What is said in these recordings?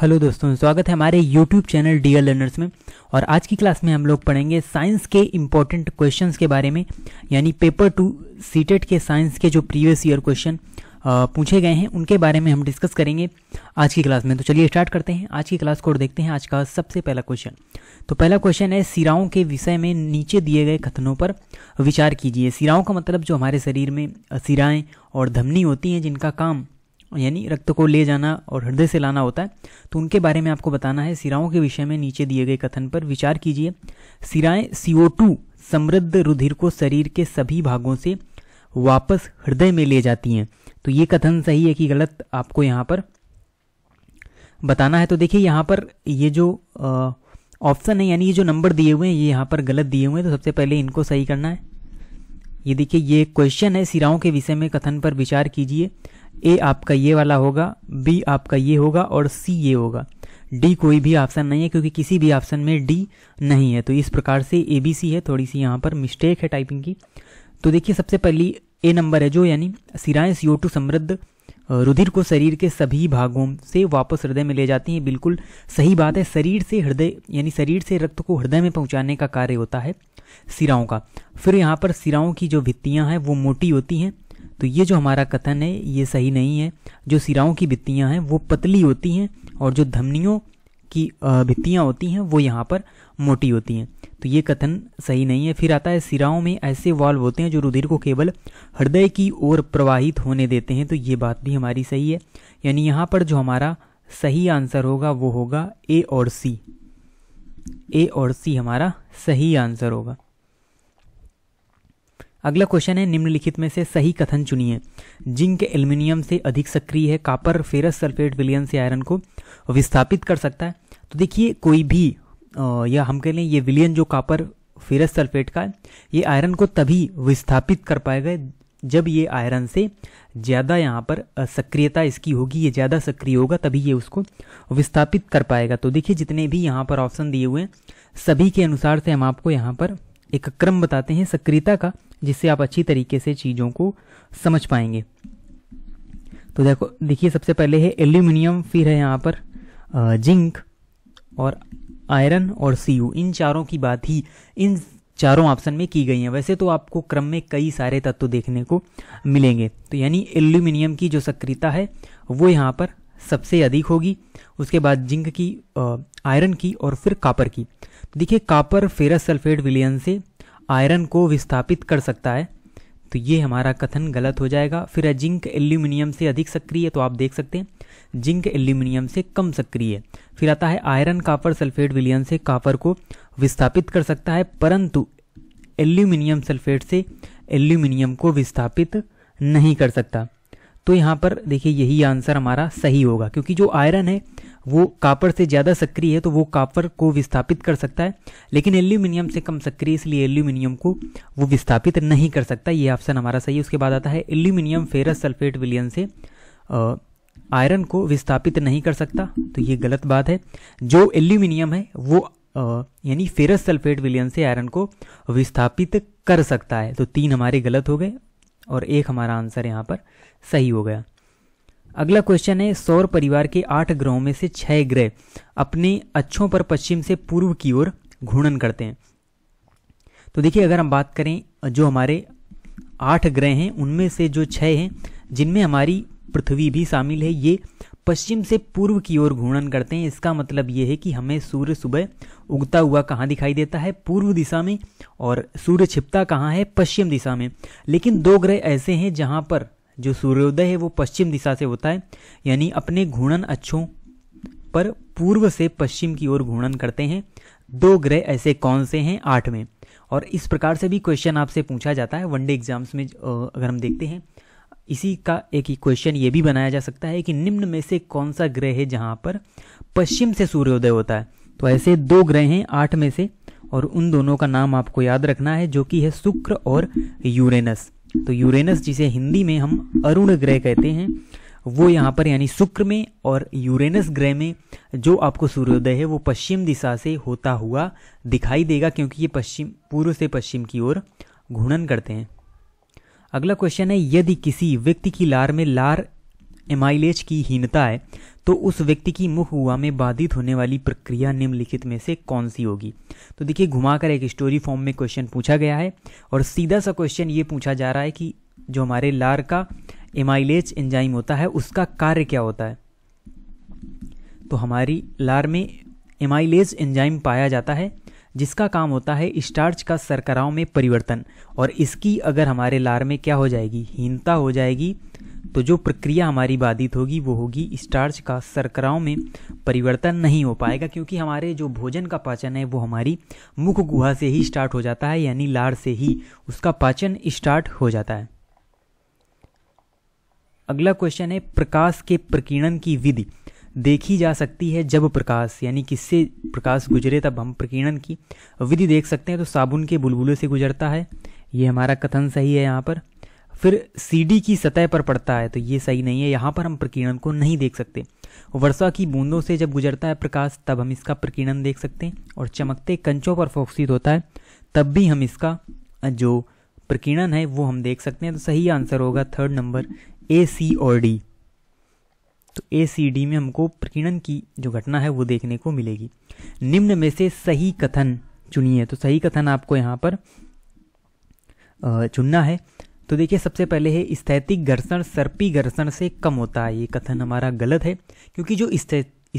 hello दोस्तों स्वागत है हमारे यूट्यूब चैनल डियर लर्नर्स में और आज की क्लास में हम लोग पढ़ेंगे साइंस के इम्पोर्टेंट क्वेश्चंस के बारे में यानी पेपर टू सीटेट के साइंस के जो प्रीवियस ईयर क्वेश्चन पूछे गए हैं उनके बारे में हम डिस्कस करेंगे आज की क्लास में तो चलिए स्टार्ट करते हैं आज की क्लास को देखते हैं आज का सबसे पहला क्वेश्चन तो पहला क्वेश्चन है सिराओं के विषय में नीचे दिए गए कथनों पर विचार कीजिए सिराओं का मतलब जो हमारे शरीर में सिराएँ और धमनी होती हैं जिनका काम यानी रक्त को ले जाना और हृदय से लाना होता है तो उनके बारे में आपको बताना है सिराओं के विषय में नीचे दिए गए कथन पर विचार कीजिए सिराएं सीओ टू समृद्ध रुधिर को शरीर के सभी भागों से वापस हृदय में ले जाती हैं तो ये कथन सही है कि गलत आपको यहाँ पर बताना है तो देखिए यहाँ पर ये जो ऑप्शन है यानी ये जो नंबर दिए हुए हैं ये यहाँ पर गलत दिए हुए हैं तो सबसे पहले इनको सही करना है ये देखिए ये क्वेश्चन है सिराओं के विषय में कथन पर विचार कीजिए ए आपका ये वाला होगा बी आपका ये होगा और सी ये होगा डी कोई भी ऑप्शन नहीं है क्योंकि किसी भी ऑप्शन में डी नहीं है तो इस प्रकार से ए बी सी है थोड़ी सी यहाँ पर मिस्टेक है टाइपिंग की तो देखिए सबसे पहली ए नंबर है जो यानी सिराएं सीओ टू समृद्ध रुधिर को शरीर के सभी भागों से वापस हृदय में ले जाती हैं बिल्कुल सही बात है शरीर से हृदय यानी शरीर से रक्त को हृदय में पहुंचाने का कार्य होता है सिराओं का फिर यहाँ पर सिराओं की जो भित्तियाँ हैं वो मोटी होती हैं तो ये जो हमारा कथन है ये सही नहीं है जो सिराओं की भित्तियाँ हैं वो पतली होती हैं और जो धमनियों की भित्तियाँ होती हैं वो यहाँ पर मोटी होती हैं तो ये कथन सही नहीं है फिर आता है सिराओं में ऐसे वाल्व होते हैं जो रुधिर को केवल हृदय की ओर प्रवाहित होने देते हैं तो ये बात भी हमारी सही है यानी यहाँ पर जो हमारा सही आंसर होगा वो होगा ए और सी ए और सी हमारा सही आंसर होगा अगला क्वेश्चन है निम्नलिखित में से सही कथन चुनिए जिंक एल्यूमिनियम से अधिक सक्रिय है कापर फेरस सल्फेट विलियन से आयरन को विस्थापित कर सकता है तो देखिए कोई भी या हम कह लें ये विलियन जो कापर फेरस सल्फेट का है ये आयरन को तभी विस्थापित कर पाएगा जब ये आयरन से ज़्यादा यहाँ पर सक्रियता इसकी होगी ये ज़्यादा सक्रिय होगा तभी ये उसको विस्थापित कर पाएगा तो देखिए जितने भी यहाँ पर ऑप्शन दिए हुए हैं सभी के अनुसार से हम आपको यहाँ पर एक क्रम बताते हैं सक्रियता का जिससे आप अच्छी तरीके से चीज़ों को समझ पाएंगे तो देखो देखिए सबसे पहले है एल्यूमिनियम फिर है यहाँ पर जिंक और आयरन और सी इन चारों की बात ही इन चारों ऑप्शन में की गई हैं वैसे तो आपको क्रम में कई सारे तत्व देखने को मिलेंगे तो यानी एल्यूमिनियम की जो सक्रियता है वो यहाँ पर सबसे अधिक होगी उसके बाद जिंक की आयरन की और फिर कापर की देखिए कापर फेरस सल्फेट विलियन से आयरन को विस्थापित कर सकता है तो ये हमारा कथन गलत हो जाएगा फिर जिंक एल्यूमिनियम से अधिक सक्रिय तो आप देख सकते हैं जिंक एल्यूमिनियम से कम सक्रिय फिर आता है आयरन कापर सल्फेट विलियन से कापर को विस्थापित कर सकता है परंतु एल्यूमिनियम सल्फेट से एल्यूमिनियम को विस्थापित नहीं कर सकता तो यहाँ पर देखिए यही आंसर हमारा सही होगा क्योंकि जो आयरन है वो कापर से ज़्यादा सक्रिय है तो वो कापर को विस्थापित कर सकता है लेकिन एल्यूमिनियम से कम सक्रिय इसलिए एल्यूमिनियम को वो विस्थापित नहीं कर सकता ये ऑप्शन हमारा सही है उसके बाद आता है एल्यूमिनियम फेरस सल्फेट विलियन से आयरन को विस्थापित नहीं कर सकता तो ये गलत बात है जो एल्यूमिनियम है वो यानी फेरस सल्फेट विलियन से आयरन को विस्थापित कर सकता है तो तीन हमारे गलत हो गए और एक हमारा आंसर यहाँ पर सही हो गया अगला क्वेश्चन है सौर परिवार के आठ ग्रहों में से छह ग्रह अपने अच्छों पर पश्चिम से पूर्व की ओर घूर्णन करते हैं तो देखिए अगर हम बात करें जो हमारे आठ ग्रह हैं उनमें से जो छह हैं जिनमें हमारी पृथ्वी भी शामिल है ये पश्चिम से पूर्व की ओर घूर्णन करते हैं इसका मतलब ये है कि हमें सूर्य सुबह उगता हुआ कहाँ दिखाई देता है पूर्व दिशा में और सूर्य छिपता कहाँ है पश्चिम दिशा में लेकिन दो ग्रह ऐसे हैं जहाँ पर जो सूर्योदय है वो पश्चिम दिशा से होता है यानी अपने घूर्णन अक्षों पर पूर्व से पश्चिम की ओर घूर्णन करते हैं दो ग्रह ऐसे कौन से हैं आठ में और इस प्रकार से भी क्वेश्चन आपसे पूछा जाता है वनडे एग्जाम्स में अगर हम देखते हैं इसी का एक ही क्वेश्चन ये भी बनाया जा सकता है कि निम्न में से कौन सा ग्रह है जहाँ पर पश्चिम से सूर्योदय होता है तो ऐसे दो ग्रह हैं आठ में से और उन दोनों का नाम आपको याद रखना है जो कि है शुक्र और यूरेनस तो यूरेनस जिसे हिंदी में हम अरुण ग्रह कहते हैं वो यहाँ पर यानी शुक्र में और यूरेनस ग्रह में जो आपको सूर्योदय है वो पश्चिम दिशा से होता हुआ दिखाई देगा क्योंकि ये पश्चिम पूर्व से पश्चिम की ओर घूर्णन करते हैं अगला क्वेश्चन है यदि किसी व्यक्ति की लार में लार एमाइलेज की हीनता है तो उस व्यक्ति की मुख हुआ में बाधित होने वाली प्रक्रिया निम्नलिखित में से कौन सी होगी तो देखिए घुमाकर एक स्टोरी फॉर्म में क्वेश्चन पूछा गया है और सीधा सा क्वेश्चन ये पूछा जा रहा है कि जो हमारे लार का एमाइलेज एंजाइम होता है उसका कार्य क्या होता है तो हमारी लार में एमाइलेज एंजाइम पाया जाता है जिसका काम होता है स्टार्च का सरकराओं में परिवर्तन और इसकी अगर हमारे लार में क्या हो जाएगी हीनता हो जाएगी तो जो प्रक्रिया हमारी बाधित होगी वो होगी स्टार्च का सरकराओं में परिवर्तन नहीं हो पाएगा क्योंकि हमारे जो भोजन का पाचन है वो हमारी मुख गुहा से ही स्टार्ट हो जाता है यानी लार से ही उसका पाचन स्टार्ट हो जाता है अगला क्वेश्चन है प्रकाश के प्रकीर्णन की विधि देखी जा सकती है जब प्रकाश यानी किससे प्रकाश गुजरे तब हम प्रकीर्णन की विधि देख सकते हैं तो साबुन के बुलबुले से गुजरता है ये हमारा कथन सही है यहाँ पर फिर सीडी की सतह पर पड़ता है तो ये सही नहीं है यहाँ पर हम प्रकीर्णन को नहीं देख सकते वर्षा की बूंदों से जब गुजरता है प्रकाश तब हम इसका प्रकीर्णन देख सकते हैं और चमकते कंचों पर फोकसित होता है तब भी हम इसका जो प्रकीर्णन है वो हम देख सकते हैं तो सही आंसर होगा थर्ड नंबर ए सी और डी तो ए सी डी में हमको प्रकीर्णन की जो घटना है वो देखने को मिलेगी निम्न में से सही कथन चुनिए तो सही कथन आपको यहाँ पर चुनना है तो देखिए सबसे पहले है स्थैतिक घर्षण सर्पी घर्षण से कम होता है ये कथन हमारा गलत है क्योंकि जो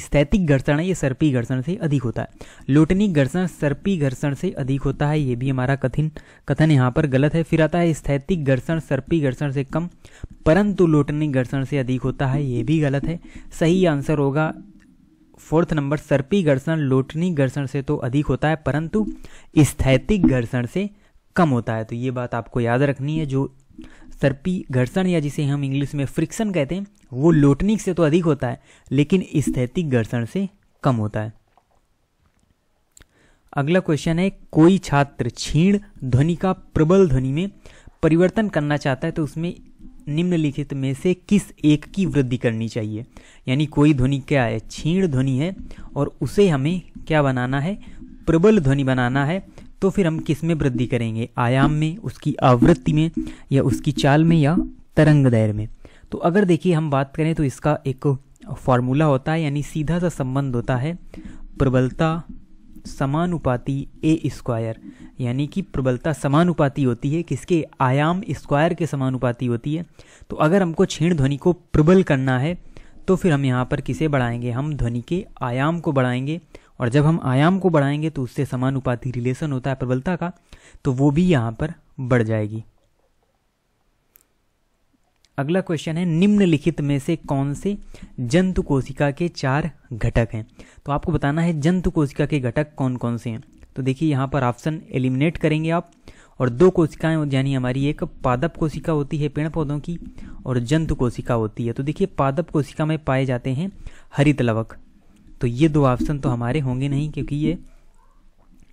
स्थैतिक घर्षण है ये सर्पी घर्षण से अधिक होता है लोटनी घर्षण सर्पी घर्षण से अधिक होता है ये भी हमारा कथिन कथन यहाँ पर गलत है फिर आता है स्थैतिक घर्षण सर्पी घर्षण से कम परंतु लोटनी घर्षण से अधिक होता है ये भी गलत है सही आंसर होगा फोर्थ नंबर सर्पी घर्षण लोटनी घर्षण से तो अधिक होता है परंतु स्थैतिक घर्षण से कम होता है तो ये बात आपको याद रखनी है जो सर्पी घर्षण या जिसे हम इंग्लिश में फ्रिक्शन कहते हैं वो लोटनिक से तो अधिक होता है लेकिन स्थैतिक घर्षण से कम होता है अगला क्वेश्चन है कोई छात्र छीण ध्वनि का प्रबल ध्वनि में परिवर्तन करना चाहता है तो उसमें निम्नलिखित में से किस एक की वृद्धि करनी चाहिए यानी कोई ध्वनि क्या है छीण ध्वनि है और उसे हमें क्या बनाना है प्रबल ध्वनि बनाना है तो फिर हम किस में वृद्धि करेंगे आयाम में उसकी आवृत्ति में या उसकी चाल में या तरंग दैर में तो अगर देखिए हम बात करें तो इसका एक फॉर्मूला होता है यानी सीधा सा संबंध होता है प्रबलता समानुपाती ए स्क्वायर यानी कि प्रबलता समानुपाती होती है किसके आयाम स्क्वायर के समानुपाती होती है तो अगर हमको क्षीण ध्वनि को प्रबल करना है तो फिर हम यहाँ पर किसे बढ़ाएंगे हम ध्वनि के आयाम को बढ़ाएंगे और जब हम आयाम को बढ़ाएंगे तो उससे समानुपाती रिलेशन होता है प्रबलता का तो वो भी यहाँ पर बढ़ जाएगी अगला क्वेश्चन है निम्नलिखित में से कौन से जंतु कोशिका के चार घटक हैं तो आपको बताना है जंतु कोशिका के घटक कौन कौन से हैं तो देखिए यहाँ पर ऑप्शन एलिमिनेट करेंगे आप और दो कोशिकाएं यानी हमारी एक पादप कोशिका होती है पेड़ पौधों की और जंतु कोशिका होती है तो देखिए पादप कोशिका में पाए जाते हैं हरित लवक तो ये दो ऑप्शन तो हमारे होंगे नहीं क्योंकि ये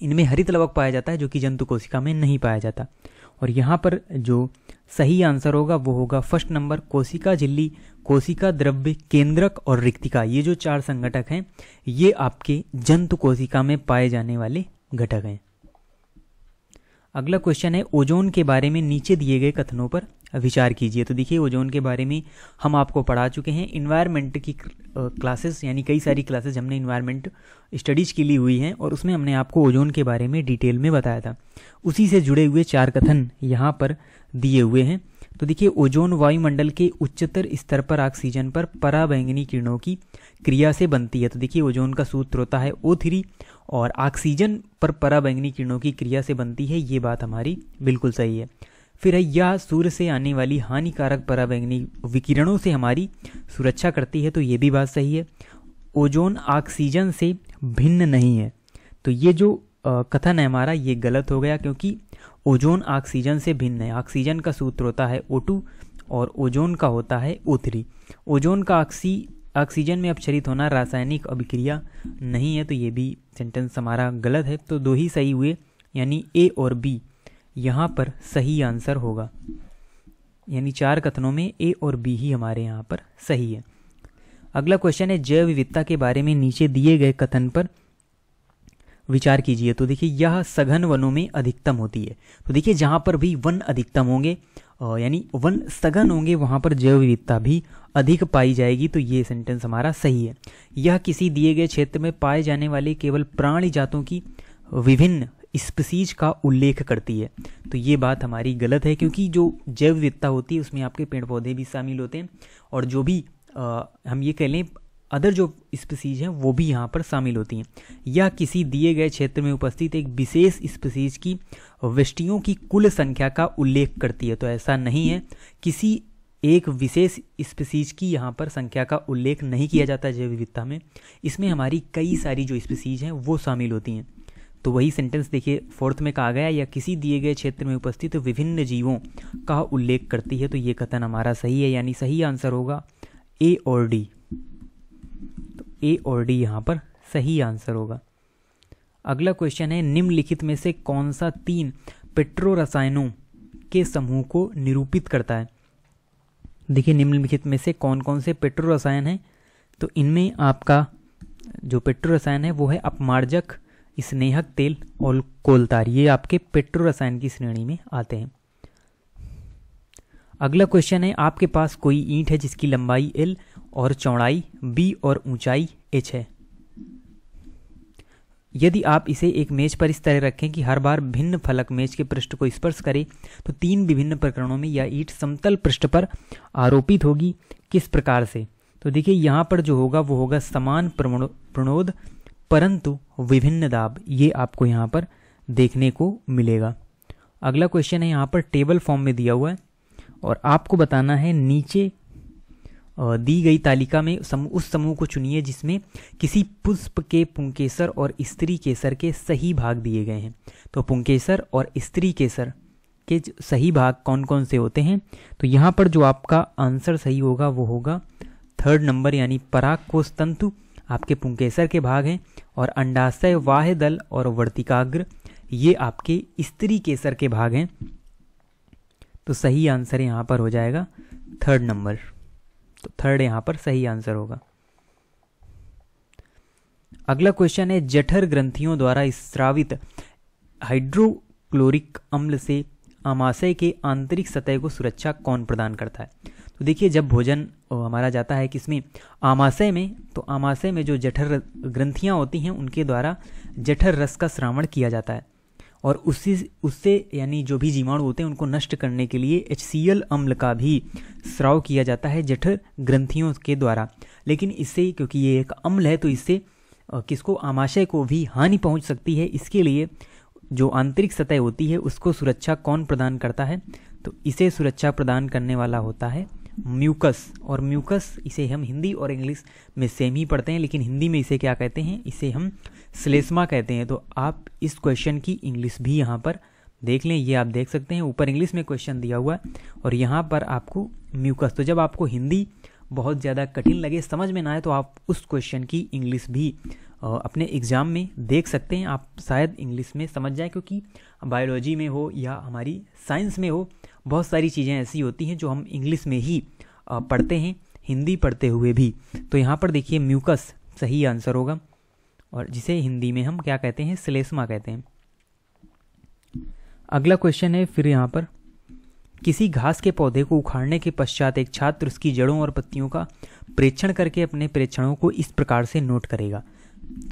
इनमें हरित लवक पाया जाता है जो कि जंतु कोशिका में नहीं पाया जाता और यहाँ पर जो सही आंसर होगा वो होगा फर्स्ट नंबर कोशिका झिल्ली कोशिका द्रव्य केंद्रक और रिक्तिका ये जो चार संगठक हैं ये आपके जंतु कोशिका में पाए जाने वाले घटक हैं अगला क्वेश्चन है ओजोन के बारे में नीचे दिए गए कथनों पर विचार कीजिए तो देखिए ओजोन के बारे में हम आपको पढ़ा चुके हैं इन्वायरमेंट की क्लासेस यानी कई सारी क्लासेस हमने इन्वायरमेंट स्टडीज़ के लिए हुई हैं और उसमें हमने आपको ओजोन के बारे में डिटेल में बताया था उसी से जुड़े हुए चार कथन यहाँ पर दिए हुए हैं तो देखिए ओजोन वायुमंडल के उच्चतर स्तर पर ऑक्सीजन पर पराबैंगनी किरणों की क्रिया से बनती है तो देखिए ओजोन का सूत्र होता है ओ थ्री और ऑक्सीजन पर पराबैंगनी किरणों की क्रिया से बनती है ये बात हमारी बिल्कुल सही है फिर है यह सूर्य से आने वाली हानिकारक पराबैंगनी विकिरणों से हमारी सुरक्षा करती है तो ये भी बात सही है ओजोन ऑक्सीजन से भिन्न नहीं है तो ये जो कथन है हमारा ये गलत हो गया क्योंकि ओजोन ऑक्सीजन से भिन्न है ऑक्सीजन का सूत्र होता है ओ और ओजोन का होता है ओ ओजोन का ऑक्सी ऑक्सीजन में अपचरित होना रासायनिक अभिक्रिया नहीं है तो ये भी सेंटेंस हमारा गलत है तो दो ही सही हुए यानी ए और बी यहाँ पर सही आंसर होगा यानी चार कथनों में ए और बी ही हमारे यहाँ पर सही है अगला क्वेश्चन है जैव विविधता के बारे में नीचे दिए गए कथन पर विचार कीजिए तो देखिए यह सघन वनों में अधिकतम होती है तो देखिए जहाँ पर भी वन अधिकतम होंगे यानी वन सघन होंगे वहाँ पर जैव विविधता भी अधिक पाई जाएगी तो ये सेंटेंस हमारा सही है यह किसी दिए गए क्षेत्र में पाए जाने वाले केवल प्राणी जातों की विभिन्न स्पीसीज का उल्लेख करती है तो ये बात हमारी गलत है क्योंकि जो जैव विविधता होती है उसमें आपके पेड़ पौधे भी शामिल होते हैं और जो भी आ, हम ये कह लें अदर जो स्पीसीज हैं वो भी यहाँ पर शामिल होती हैं या किसी दिए गए क्षेत्र में उपस्थित एक विशेष स्पीसीज की वृष्टियों की कुल संख्या का उल्लेख करती है तो ऐसा नहीं है किसी एक विशेष स्पीसीज की यहाँ पर संख्या का उल्लेख नहीं किया जाता जैव विविधता में इसमें हमारी कई सारी जो स्पीसीज हैं वो शामिल होती हैं तो वही सेंटेंस देखिए फोर्थ में कहा गया या किसी दिए गए क्षेत्र में उपस्थित तो विभिन्न जीवों का उल्लेख करती है तो ये कथन हमारा सही है यानी सही आंसर होगा ए और डी ए और डी यहाँ पर सही आंसर होगा अगला क्वेश्चन है निम्नलिखित में से कौन सा तीन पेट्रो रसायनों के समूह को निरूपित करता है देखिए निम्नलिखित में से कौन कौन से पेट्रो रसायन हैं तो इनमें आपका जो पेट्रो रसायन है वो है अपमार्जक स्नेहक तेल और कोलतार ये आपके पेट्रो रसायन की श्रेणी में आते हैं अगला क्वेश्चन है आपके पास कोई ईंट है जिसकी लंबाई एल और चौड़ाई बी और ऊंचाई एच है यदि आप इसे एक मेज पर इस तरह रखें कि हर बार भिन्न फलक मेज के पृष्ठ को स्पर्श करे तो तीन विभिन्न प्रकरणों में यह ईट समतल पृष्ठ पर आरोपित होगी किस प्रकार से तो देखिए यहाँ पर जो होगा वो होगा समान प्रणोद परंतु विभिन्न दाब ये आपको यहाँ पर देखने को मिलेगा अगला क्वेश्चन है यहाँ पर टेबल फॉर्म में दिया हुआ है और आपको बताना है नीचे दी गई तालिका में समूह उस समूह को चुनिए जिसमें किसी पुष्प के पुंकेसर और स्त्री केसर के सही भाग दिए गए हैं तो पुंकेसर और स्त्री केसर के सही भाग कौन कौन से होते हैं तो यहाँ पर जो आपका आंसर सही होगा वो होगा थर्ड नंबर यानी पराग कोष तंतु आपके पुंकेसर के भाग हैं और अंडाशय वाह्य दल और वर्तिकाग्र ये आपके स्त्री केसर के भाग हैं तो सही आंसर यहाँ पर हो जाएगा थर्ड नंबर तो थर्ड यहाँ पर सही आंसर होगा अगला क्वेश्चन है जठर ग्रंथियों द्वारा स्त्रावित हाइड्रोक्लोरिक अम्ल से आमाशय के आंतरिक सतह को सुरक्षा कौन प्रदान करता है तो देखिए जब भोजन हमारा जाता है किसमें आमाशय में तो आमाशय में जो जठर ग्रंथियां होती हैं उनके द्वारा जठर रस का श्रावण किया जाता है और उसी उससे यानी जो भी जीवाणु होते हैं उनको नष्ट करने के लिए एच अम्ल का भी स्राव किया जाता है जठर ग्रंथियों के द्वारा लेकिन इससे क्योंकि ये एक अम्ल है तो इससे किसको आमाशय को भी हानि पहुंच सकती है इसके लिए जो आंतरिक सतह होती है उसको सुरक्षा कौन प्रदान करता है तो इसे सुरक्षा प्रदान करने वाला होता है म्यूकस और म्यूकस इसे हम हिंदी और इंग्लिश में सेम ही पढ़ते हैं लेकिन हिंदी में इसे क्या कहते हैं इसे हम स्लेस्मा कहते हैं तो आप इस क्वेश्चन की इंग्लिश भी यहाँ पर देख लें ये आप देख सकते हैं ऊपर इंग्लिश में क्वेश्चन दिया हुआ है और यहाँ पर आपको म्यूकस तो जब आपको हिंदी बहुत ज़्यादा कठिन लगे समझ में ना आए तो आप उस क्वेश्चन की इंग्लिश भी अपने एग्ज़ाम में देख सकते हैं आप शायद इंग्लिश में समझ जाए क्योंकि बायोलॉजी में हो या हमारी साइंस में हो बहुत सारी चीज़ें ऐसी होती हैं जो हम इंग्लिश में ही पढ़ते हैं हिंदी पढ़ते हुए भी तो यहाँ पर देखिए म्यूकस सही आंसर होगा और जिसे हिंदी में हम क्या कहते हैं सलेस्मा कहते हैं अगला क्वेश्चन है फिर यहाँ पर किसी घास के पौधे को उखाड़ने के पश्चात एक छात्र उसकी जड़ों और पत्तियों का प्रेक्षण करके अपने प्रेक्षणों को इस प्रकार से नोट करेगा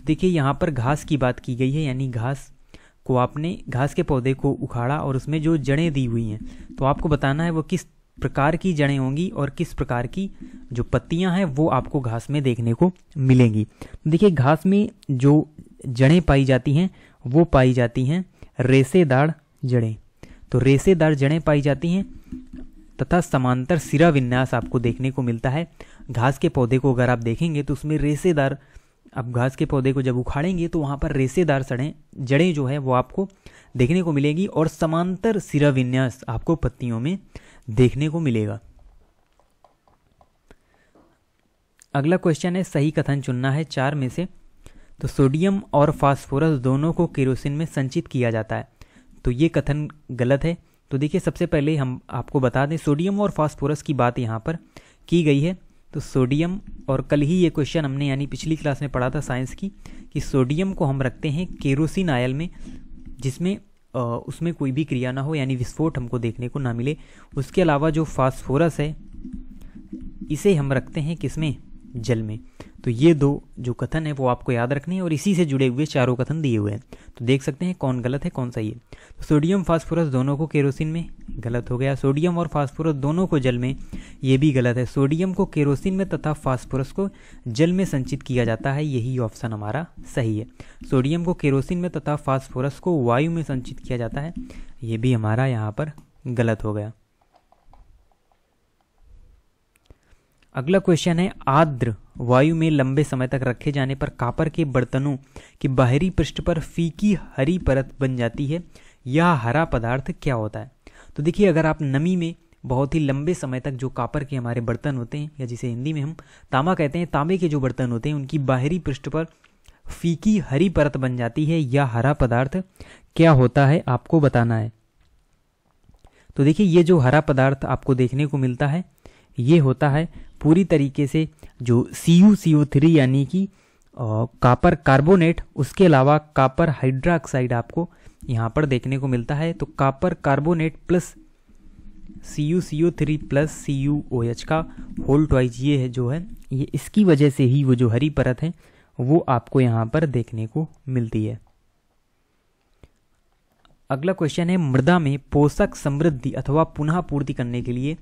देखिए यहाँ पर घास की बात की गई है यानी घास को आपने घास के पौधे को उखाड़ा और उसमें जो जड़ें दी हुई हैं तो आपको बताना है वो किस प्रकार की जड़ें होंगी और किस प्रकार की जो पत्तियां हैं वो आपको घास में देखने को मिलेंगी तो देखिए घास में जो जड़ें पाई जाती हैं वो पाई जाती हैं रेसेदार जड़ें तो रेसेदार जड़ें पाई जाती हैं तथा समांतर सिरा विन्यास आपको देखने को मिलता है घास के पौधे को अगर आप देखेंगे तो उसमें रेसेदार अब घास के पौधे को जब उखाड़ेंगे तो वहाँ पर रेसेदार सड़ें जड़ें जो है वो आपको देखने को मिलेगी और समांतर सिरा विन्यास आपको पत्तियों में देखने को मिलेगा अगला क्वेश्चन है सही कथन चुनना है चार में से तो सोडियम और फास्फोरस दोनों को केरोसिन में संचित किया जाता है तो ये कथन गलत है तो देखिए सबसे पहले हम आपको बता दें सोडियम और फास्फोरस की बात यहाँ पर की गई है तो सोडियम और कल ही ये क्वेश्चन हमने यानी पिछली क्लास में पढ़ा था साइंस की कि सोडियम को हम रखते हैं केरोसिन आयल में जिसमें उसमें कोई भी क्रिया ना हो यानी विस्फोट हमको देखने को ना मिले उसके अलावा जो फास्फोरस है इसे हम रखते हैं किसमें जल में तो ये दो जो कथन है वो आपको याद रखने हैं और इसी से जुड़े हुए चारों कथन दिए हुए हैं तो देख सकते हैं कौन गलत है कौन सही है तो सोडियम फास्फोरस दोनों को केरोसिन में गलत हो गया सोडियम और फास्फोरस दोनों को जल में ये भी गलत है सोडियम को केरोसिन में तथा फास्फोरस को जल में संचित किया जाता है यही ऑप्शन हमारा सही है सोडियम को केरोसिन में तथा फास्फोरस को वायु में संचित किया जाता है ये भी हमारा यहाँ पर गलत हो गया अगला क्वेश्चन है आर्द्र वायु में लंबे समय तक रखे जाने पर कापर के बर्तनों की बाहरी पृष्ठ पर फीकी हरी परत बन जाती है यह हरा पदार्थ क्या होता है तो देखिए अगर आप नमी में बहुत ही लंबे समय तक जो कापर के हमारे बर्तन होते हैं या जिसे हिंदी में हम तांबा कहते हैं तांबे के जो बर्तन होते हैं उनकी बाहरी पृष्ठ पर फीकी हरी परत बन जाती है या हरा पदार्थ क्या होता है आपको बताना है तो देखिए ये जो हरा पदार्थ आपको देखने को मिलता है ये होता है पूरी तरीके से जो सी यू सी ओ थ्री यानी कि कापर कार्बोनेट उसके अलावा कापर हाइड्राक्साइड आपको यहाँ पर देखने को मिलता है तो copper carbonate plus C U C O three plus C U O H का होल ट्वाइज ये है जो है ये इसकी वजह से ही वो जो हरी परत है वो आपको यहाँ पर देखने को मिलती है अगला क्वेश्चन है मृदा में पोषक समृद्धि अथवा पुनः पूर्ति करने के लिए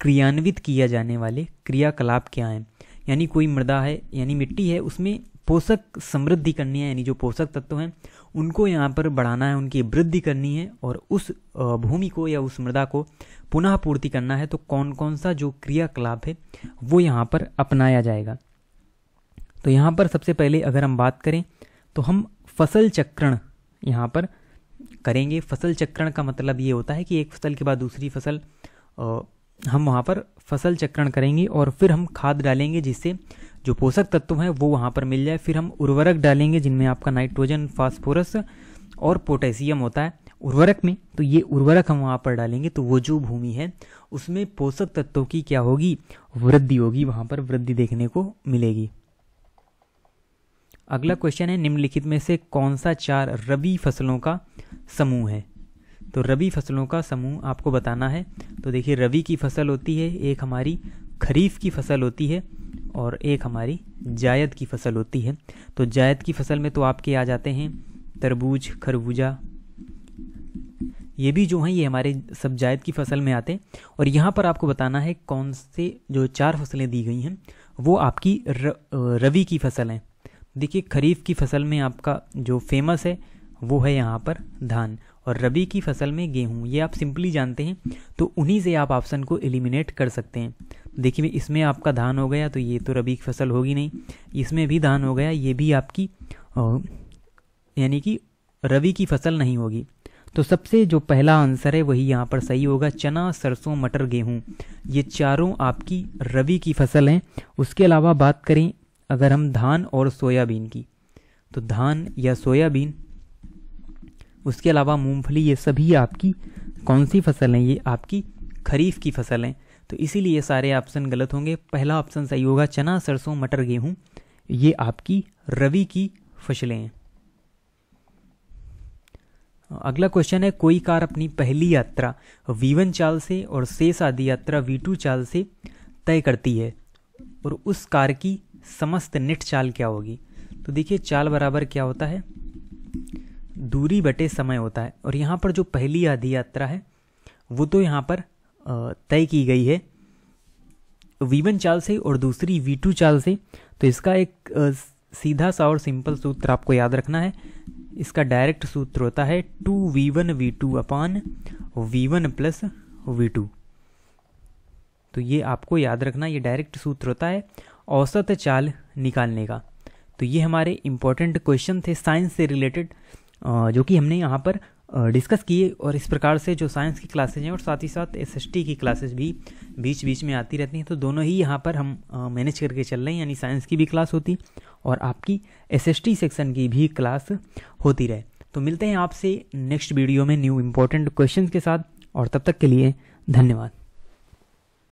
क्रियान्वित किया जाने वाले क्रियाकलाप क्या हैं यानी कोई मृदा है यानी मिट्टी है उसमें पोषक समृद्धि करनी है यानी जो पोषक तत्व हैं उनको यहाँ पर बढ़ाना है उनकी वृद्धि करनी है और उस भूमि को या उस मृदा को पुनः पूर्ति करना है तो कौन कौन सा जो क्रियाकलाप है वो यहाँ पर अपनाया जाएगा तो यहाँ पर सबसे पहले अगर हम बात करें तो हम फसल चक्रण यहाँ पर करेंगे फसल चक्रण का मतलब ये होता है कि एक फसल के बाद दूसरी फसल हम वहाँ पर फसल चक्रण करेंगे और फिर हम खाद डालेंगे जिससे जो पोषक तत्व हैं वो वहाँ पर मिल जाए फिर हम उर्वरक डालेंगे जिनमें आपका नाइट्रोजन फास्फोरस और पोटेशियम होता है उर्वरक में तो ये उर्वरक हम वहाँ पर डालेंगे तो वो जो भूमि है उसमें पोषक तत्वों की क्या होगी वृद्धि होगी वहाँ पर वृद्धि देखने को मिलेगी अगला क्वेश्चन है निम्नलिखित में से कौन सा चार रबी फसलों का समूह है तो रबी फसलों का समूह आपको बताना है तो देखिए रबी की फसल होती है एक हमारी खरीफ की फसल होती है और एक हमारी जायद की फसल होती है तो जायद की फसल में तो आपके आ जाते हैं तरबूज खरबूजा ये भी जो हैं ये हमारे सब जायद की फसल में आते हैं और यहाँ पर आपको बताना है कौन से जो चार फसलें दी गई हैं वो आपकी र, रवि की फसल हैं देखिए खरीफ की फसल में आपका जो फेमस है वो है यहाँ पर धान और रबी की फसल में गेहूँ ये आप सिंपली जानते हैं तो उन्हीं से आप ऑप्शन को एलिमिनेट कर सकते हैं देखिए इसमें आपका धान हो गया तो ये तो रबी की फसल होगी नहीं इसमें भी धान हो गया ये भी आपकी यानी कि रबी की फसल नहीं होगी तो सबसे जो पहला आंसर है वही यहाँ पर सही होगा चना सरसों मटर गेहूँ ये चारों आपकी रबी की फसल हैं उसके अलावा बात करें अगर हम धान और सोयाबीन की तो धान या सोयाबीन उसके अलावा मूंगफली ये सभी आपकी कौन सी फसल हैं ये आपकी खरीफ की फसल हैं तो इसीलिए सारे ऑप्शन गलत होंगे पहला ऑप्शन सही होगा चना सरसों मटर गेहूँ ये आपकी रवि की फसलें हैं अगला क्वेश्चन है कोई कार अपनी पहली यात्रा वीवन चाल से और शेष आदि यात्रा वीटू चाल से तय करती है और उस कार की समस्त निट चाल क्या होगी तो देखिए चाल बराबर क्या होता है दूरी बटे समय होता है और यहाँ पर जो पहली आधी यात्रा है वो तो यहाँ पर तय की गई है वी वन चाल से और दूसरी वी टू चाल से तो इसका एक सीधा सा और सिंपल सूत्र आपको याद रखना है इसका डायरेक्ट सूत्र होता है two V one V two अपान V one plus V two तो ये आपको याद रखना ये डायरेक्ट सूत्र होता है औसत चाल निकालने का तो ये हमारे इम्पोर्टेंट क्वेश्चन थे साइंस से रिलेटेड जो कि हमने यहाँ पर डिस्कस किए और इस प्रकार से जो साइंस की क्लासेज हैं और साथ ही साथ एस की क्लासेज भी बीच बीच में आती रहती हैं तो दोनों ही यहाँ पर हम मैनेज करके चल रहे हैं यानी साइंस की भी क्लास होती और आपकी एस सेक्शन की भी क्लास होती रहे तो मिलते हैं आपसे नेक्स्ट वीडियो में न्यू इम्पोर्टेंट क्वेश्चन के साथ और तब तक के लिए धन्यवाद